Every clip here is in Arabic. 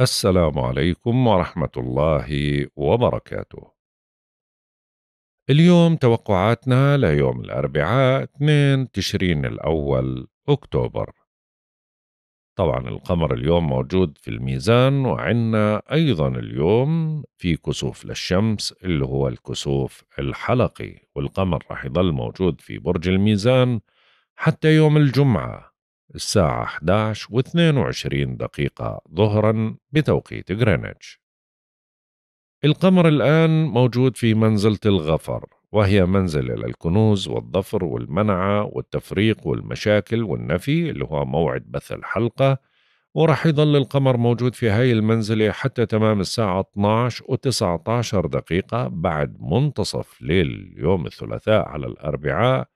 السلام عليكم ورحمة الله وبركاته. اليوم توقعاتنا ليوم الأربعاء 2 تشرين الأول أكتوبر. طبعا القمر اليوم موجود في الميزان وعندنا أيضا اليوم في كسوف للشمس اللي هو الكسوف الحلقي والقمر راح يضل موجود في برج الميزان حتى يوم الجمعة الساعة 11 و 22 دقيقة ظهرا بتوقيت غرينتش القمر الآن موجود في منزلة الغفر وهي منزلة للكنوز والظفر والمنعة والتفريق والمشاكل والنفي اللي هو موعد بث الحلقة ورح يظل القمر موجود في هاي المنزلة حتى تمام الساعة 12 و 19 دقيقة بعد منتصف ليل يوم الثلاثاء على الأربعاء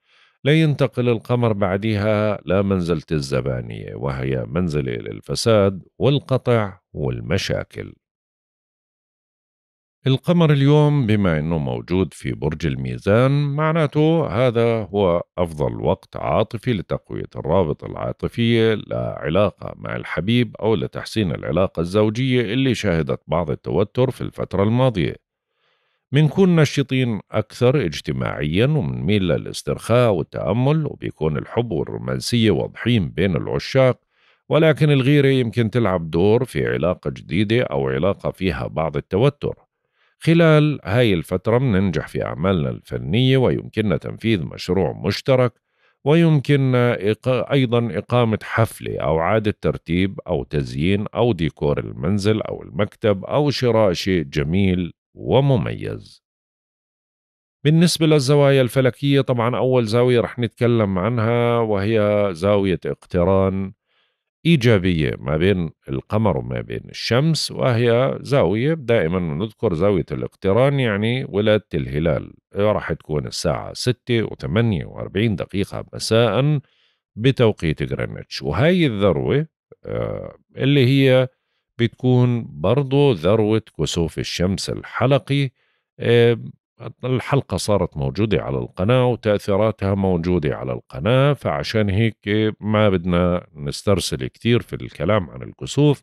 لا ينتقل القمر بعدها لا منزلة الزبانية وهي منزلة للفساد والقطع والمشاكل القمر اليوم بما أنه موجود في برج الميزان معناته هذا هو أفضل وقت عاطفي لتقوية الرابط العاطفية لعلاقة مع الحبيب أو لتحسين العلاقة الزوجية اللي شهدت بعض التوتر في الفترة الماضية بنكون نشيطين أكثر اجتماعيا وبنميل للاسترخاء والتأمل وبيكون الحب والرومانسية واضحين بين العشاق ولكن الغيرة يمكن تلعب دور في علاقة جديدة أو علاقة فيها بعض التوتر خلال هاي الفترة بننجح في أعمالنا الفنية ويمكننا تنفيذ مشروع مشترك ويمكننا أيضا إقامة حفلة أو عادة ترتيب أو تزيين أو ديكور المنزل أو المكتب أو شراء شيء جميل ومميز بالنسبة للزوايا الفلكية طبعا أول زاوية رح نتكلم عنها وهي زاوية اقتران إيجابية ما بين القمر وما بين الشمس وهي زاوية دائما نذكر زاوية الاقتران يعني ولادة الهلال راح تكون الساعة 6 و48 دقيقة مساء بتوقيت غرينتش وهي الذروة آه، اللي هي بتكون برضو ذروة كسوف الشمس الحلقي الحلقة صارت موجودة على القناة وتأثيراتها موجودة على القناة فعشان هيك ما بدنا نسترسل كثير في الكلام عن الكسوف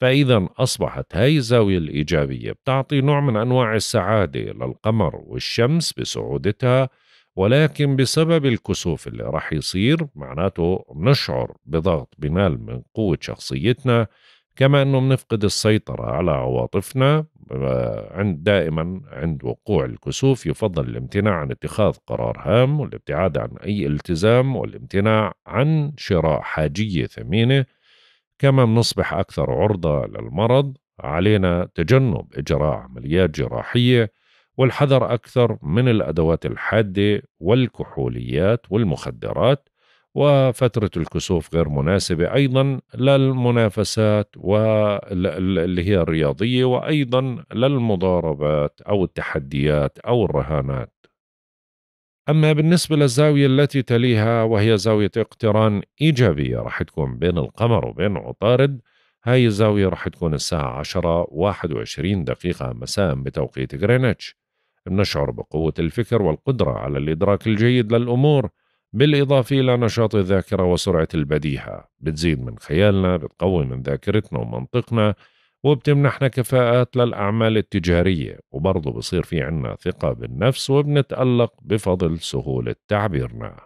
فإذا أصبحت هاي الزاوية الإيجابية بتعطي نوع من أنواع السعادة للقمر والشمس بسعودتها ولكن بسبب الكسوف اللي راح يصير معناته نشعر بضغط بنال من قوة شخصيتنا كما أنه بنفقد السيطرة على عواطفنا آه، عند دائما عند وقوع الكسوف يفضل الامتناع عن اتخاذ قرار هام والابتعاد عن أي التزام والامتناع عن شراء حاجية ثمينة كما بنصبح أكثر عرضة للمرض علينا تجنب إجراء عمليات جراحية والحذر أكثر من الأدوات الحادة والكحوليات والمخدرات وفترة الكسوف غير مناسبة أيضا للمنافسات واللي هي الرياضية وأيضا للمضاربات أو التحديات أو الرهانات أما بالنسبة للزاوية التي تليها وهي زاوية اقتران إيجابية راح تكون بين القمر وبين عطارد هاي الزاوية راح تكون الساعة واحد وعشرين دقيقة مساء بتوقيت غرينتش بنشعر بقوة الفكر والقدرة على الإدراك الجيد للأمور بالإضافة إلى نشاط الذاكرة وسرعة البديهة بتزيد من خيالنا بتقوي من ذاكرتنا ومنطقنا وبتمنحنا كفاءات للأعمال التجارية وبرضه بصير في عنا ثقة بالنفس وبنتألق بفضل سهولة تعبيرنا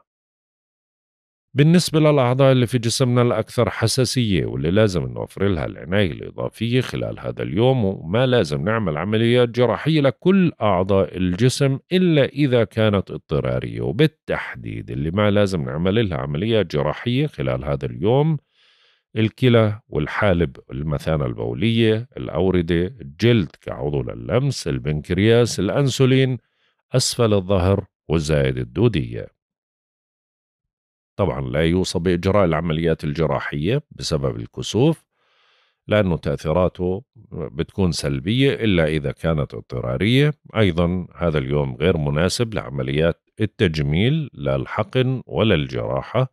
بالنسبة للأعضاء اللي في جسمنا الأكثر حساسية واللي لازم نوفر لها العناية الإضافية خلال هذا اليوم وما لازم نعمل عمليات جراحية لكل أعضاء الجسم إلا إذا كانت اضطرارية وبالتحديد اللي ما لازم نعمل لها عمليات جراحية خلال هذا اليوم الكلى والحالب المثانة البولية الأوردة الجلد كعضو للمس البنكرياس الأنسولين أسفل الظهر والزائدة الدودية طبعا لا يوصى بإجراء العمليات الجراحية بسبب الكسوف لأنه تأثيراته بتكون سلبية إلا إذا كانت اضطرارية أيضا هذا اليوم غير مناسب لعمليات التجميل لا الحقن ولا الجراحة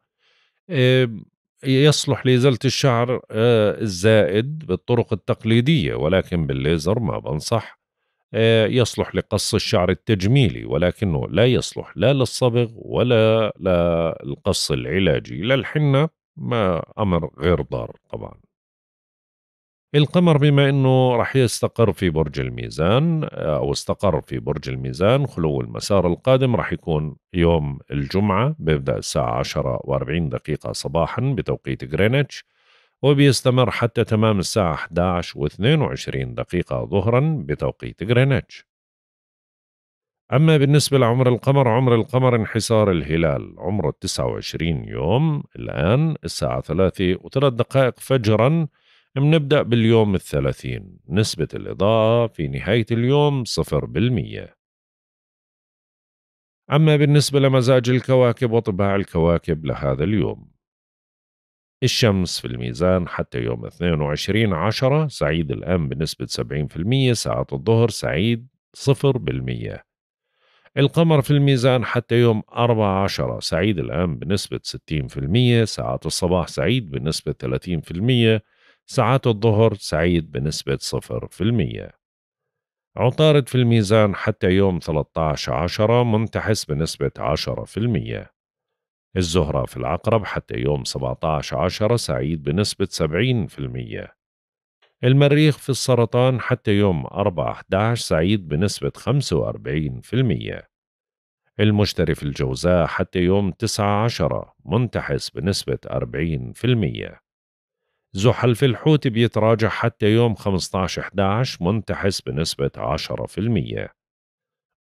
يصلح لإزالة الشعر آه، الزائد بالطرق التقليدية ولكن بالليزر ما بنصح آه، يصلح لقص الشعر التجميلي ولكنه لا يصلح لا للصبغ ولا للقص العلاجي لا الحنة ما أمر غير ضار طبعا القمر بما أنه رح يستقر في برج الميزان آه، أو استقر في برج الميزان خلو المسار القادم رح يكون يوم الجمعة بيبدأ الساعة 10 و40 دقيقة صباحا بتوقيت غرينتش وبيستمر حتى تمام الساعة 11 و 22 دقيقة ظهرا بتوقيت غرينتش أما بالنسبة لعمر القمر عمر القمر انحسار الهلال عمره 29 يوم الآن الساعة 3 و3 دقائق فجرا بنبدأ باليوم الثلاثين نسبة الإضاءة في نهاية اليوم صفر بالمية أما بالنسبة لمزاج الكواكب وطباع الكواكب لهذا اليوم الشمس في الميزان حتى يوم 22 عشرة سعيد الآن بنسبة 70% ساعة الظهر سعيد 0% القمر في الميزان حتى يوم 14 سعيد الآن بنسبة 60% ساعات الصباح سعيد بنسبة 30% ساعات الظهر سعيد بنسبة 0% عطارد في الميزان حتى يوم 13 عشرة منتحس بنسبة 10% الزهرة في العقرب حتى يوم 17 عشر سعيد بنسبة 70% المريخ في السرطان حتى يوم 4 11 سعيد بنسبة 45% المشتري في الجوزاء حتى يوم 9 10 منتحس بنسبة 40% زحل في الحوت بيتراجع حتى يوم 15 11 منتحس بنسبة 10%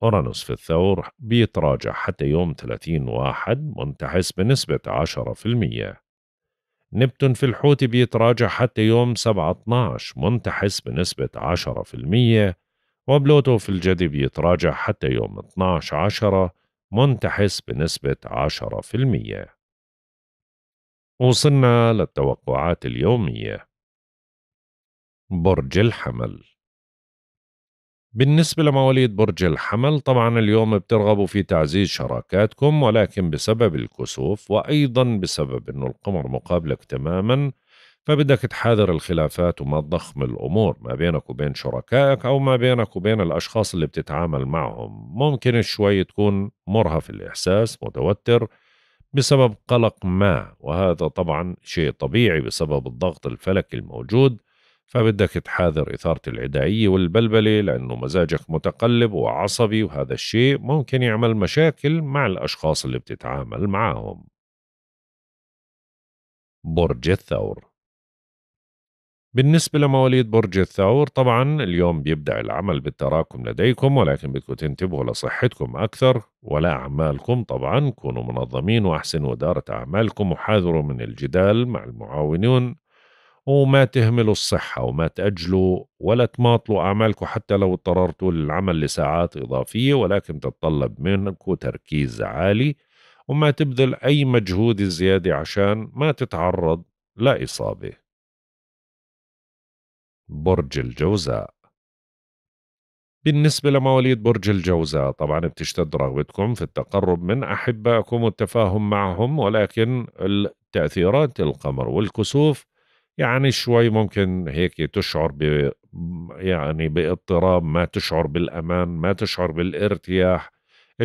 أورانوس في الثور بيتراجع حتى يوم 30 واحد منتحس بنسبة 10% نبتون في الحوت بيتراجع حتى يوم 7 12 منتحس بنسبة 10% وبلوتو في الجدي بيتراجع حتى يوم 12 10 منتحس بنسبة 10% وصلنا للتوقعات اليومية برج الحمل بالنسبة لمواليد برج الحمل طبعا اليوم بترغبوا في تعزيز شراكاتكم ولكن بسبب الكسوف وأيضا بسبب أنه القمر مقابلك تماما فبدك تحاذر الخلافات وما تضخم الأمور ما بينك وبين شركائك أو ما بينك وبين الأشخاص اللي بتتعامل معهم ممكن شوي تكون مرهف الإحساس متوتر بسبب قلق ما وهذا طبعا شيء طبيعي بسبب الضغط الفلكي الموجود فبدك تحاذر إثارة العدائية والبلبلة لأنه مزاجك متقلب وعصبي وهذا الشيء ممكن يعمل مشاكل مع الأشخاص اللي بتتعامل معهم برج الثور بالنسبة لمواليد برج الثور طبعا اليوم بيبدأ العمل بالتراكم لديكم ولكن بدكم تنتبهوا لصحتكم أكثر ولا أعمالكم طبعا كونوا منظمين وأحسنوا إدارة أعمالكم وحاذروا من الجدال مع المعاونون وما تهملوا الصحة وما تأجلوا ولا تماطلوا أعمالكم حتى لو اضطررتوا للعمل لساعات إضافية ولكن تتطلب منكم تركيز عالي وما تبذل أي مجهود زيادة عشان ما تتعرض لإصابة برج الجوزاء بالنسبة لمواليد برج الجوزاء طبعا بتشتد رغبتكم في التقرب من أحبائكم والتفاهم معهم ولكن تأثيرات القمر والكسوف يعني شوي ممكن هيك تشعر ب يعني باضطراب ما تشعر بالامان ما تشعر بالارتياح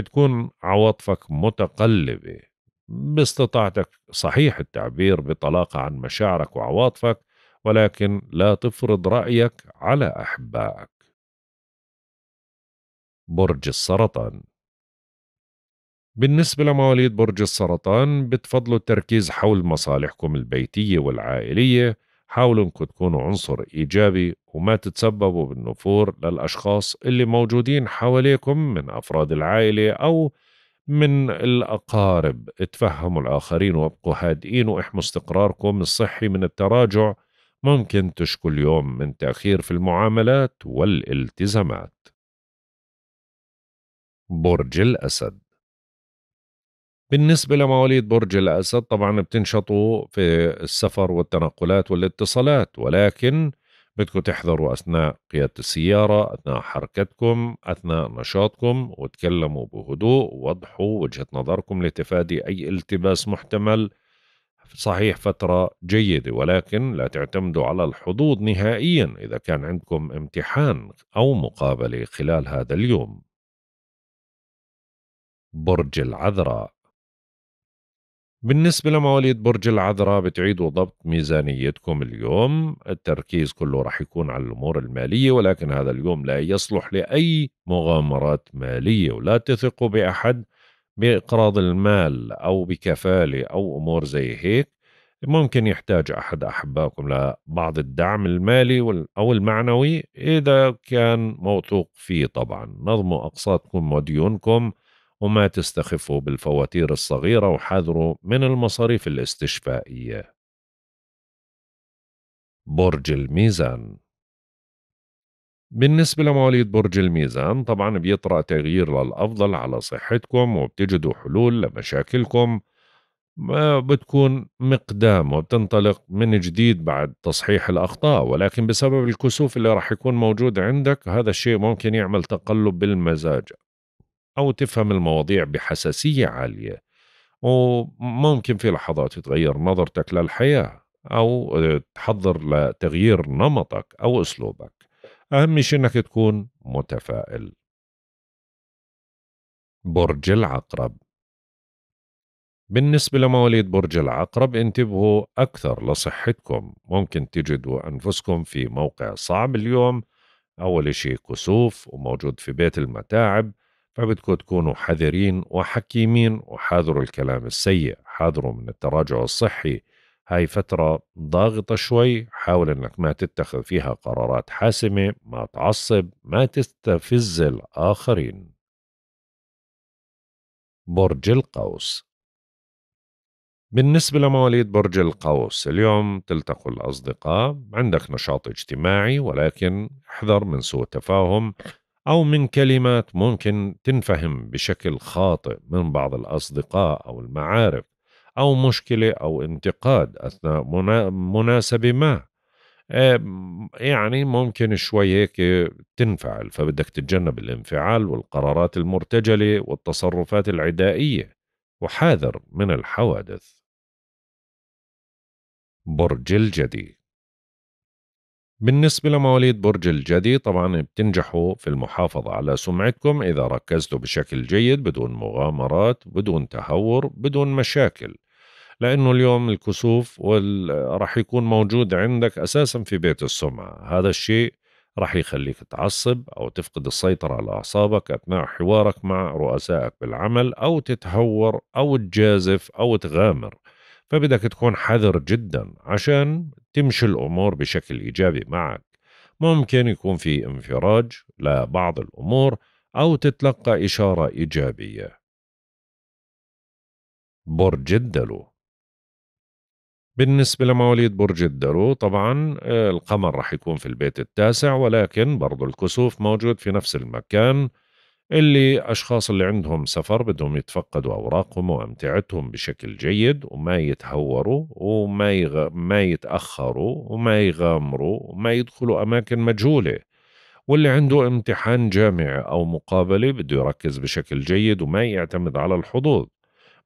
تكون عواطفك متقلبه باستطاعتك صحيح التعبير بطلاقه عن مشاعرك وعواطفك ولكن لا تفرض رايك على احبائك برج السرطان بالنسبة لمواليد برج السرطان بتفضلوا التركيز حول مصالحكم البيتية والعائلية حاولوا انكم تكونوا عنصر ايجابي وما تتسببوا بالنفور للاشخاص اللي موجودين حواليكم من افراد العائله او من الاقارب اتفهموا الاخرين وابقوا هادئين واحموا استقراركم الصحي من التراجع ممكن تشكو اليوم من تاخير في المعاملات والالتزامات برج الاسد بالنسبة لمواليد برج الأسد طبعا بتنشطوا في السفر والتنقلات والاتصالات ولكن بدكم تحذروا أثناء قيادة السيارة أثناء حركتكم أثناء نشاطكم وتكلموا بهدوء ووضحوا وجهة نظركم لتفادي أي التباس محتمل صحيح فترة جيدة ولكن لا تعتمدوا على الحظوظ نهائيا إذا كان عندكم امتحان أو مقابلة خلال هذا اليوم برج العذراء بالنسبة لمواليد برج العذراء بتعيدوا ضبط ميزانيتكم اليوم التركيز كله راح يكون على الأمور المالية ولكن هذا اليوم لا يصلح لأي مغامرات مالية ولا تثقوا بأحد بإقراض المال أو بكفالة أو أمور زي هيك ممكن يحتاج أحد أحبائكم لبعض الدعم المالي أو المعنوي إذا كان موثوق فيه طبعا نظموا أقساطكم وديونكم وما تستخفوا بالفواتير الصغيرة وحذروا من المصاريف الاستشفائية برج الميزان بالنسبة لمواليد برج الميزان طبعا بيطرأ تغيير للأفضل على صحتكم وبتجدوا حلول لمشاكلكم ما بتكون مقدام وبتنطلق من جديد بعد تصحيح الأخطاء ولكن بسبب الكسوف اللي راح يكون موجود عندك هذا الشيء ممكن يعمل تقلب بالمزاج أو تفهم المواضيع بحساسية عالية وممكن في لحظات تتغير نظرتك للحياة أو آه، تحضر لتغيير نمطك أو أسلوبك أهم شيء أنك تكون متفائل برج العقرب بالنسبة لمواليد برج العقرب انتبهوا أكثر لصحتكم ممكن تجدوا أنفسكم في موقع صعب اليوم أول شيء كسوف وموجود في بيت المتاعب فبدكم تكونوا حذرين وحكيمين وحاذروا الكلام السيء حاذروا من التراجع الصحي هاي فترة ضاغطة شوي حاول انك ما تتخذ فيها قرارات حاسمة ما تعصب ما تستفز الآخرين برج القوس بالنسبة لمواليد برج القوس اليوم تلتقوا الأصدقاء عندك نشاط اجتماعي ولكن احذر من سوء تفاهم أو من كلمات ممكن تنفهم بشكل خاطئ من بعض الأصدقاء أو المعارف أو مشكلة أو انتقاد أثناء مناسبة ما آه، يعني ممكن شوي هيك تنفعل فبدك تتجنب الانفعال والقرارات المرتجلة والتصرفات العدائية وحاذر من الحوادث برج الجدي بالنسبة لمواليد برج الجدي طبعا بتنجحوا في المحافظة على سمعتكم إذا ركزتوا بشكل جيد بدون مغامرات بدون تهور بدون مشاكل لأنه اليوم الكسوف وال... رح يكون موجود عندك أساسا في بيت السمعة هذا الشيء رح يخليك تعصب أو تفقد السيطرة على أعصابك أثناء حوارك مع رؤسائك بالعمل أو تتهور أو تجازف أو تغامر فبدك تكون حذر جدا عشان تمشي الأمور بشكل إيجابي معك ممكن يكون في انفراج لبعض الأمور أو تتلقى إشارة إيجابية برج الدلو بالنسبة لمواليد برج الدلو طبعا آه، القمر رح يكون في البيت التاسع ولكن برضو الكسوف موجود في نفس المكان اللي أشخاص اللي عندهم سفر بدهم يتفقدوا أوراقهم وأمتعتهم بشكل جيد وما يتهوروا وما يغ... ما يتأخروا وما يغامروا وما يدخلوا أماكن مجهولة واللي عنده امتحان جامعي أو مقابلة بده يركز بشكل جيد وما يعتمد على الحظوظ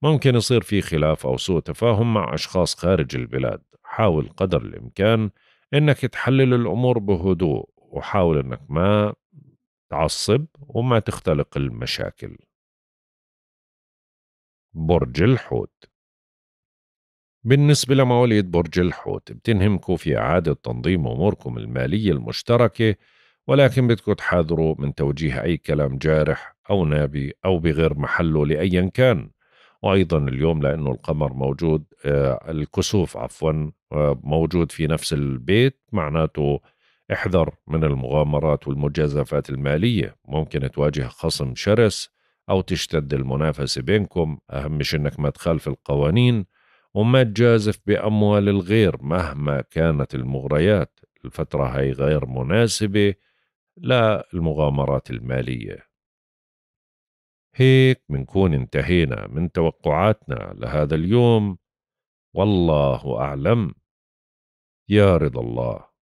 ممكن يصير في خلاف أو سوء تفاهم مع أشخاص خارج البلاد حاول قدر الإمكان إنك تحلل الأمور بهدوء وحاول إنك ما تعصب وما تختلق المشاكل برج الحوت بالنسبة لمواليد برج الحوت بتنهمكم في إعادة تنظيم أموركم المالية المشتركة ولكن بدكم تحاذروا من توجيه أي كلام جارح أو نابي أو بغير محله لأيا كان وأيضا اليوم لأنه القمر موجود آه، الكسوف عفوا آه، موجود في نفس البيت معناته احذر من المغامرات والمجازفات المالية ممكن تواجه خصم شرس أو تشتد المنافسة بينكم أهم أنك ما تخالف القوانين وما تجازف بأموال الغير مهما كانت المغريات الفترة هاي غير مناسبة للمغامرات المالية هيك منكون انتهينا من توقعاتنا لهذا اليوم والله أعلم يا رضا الله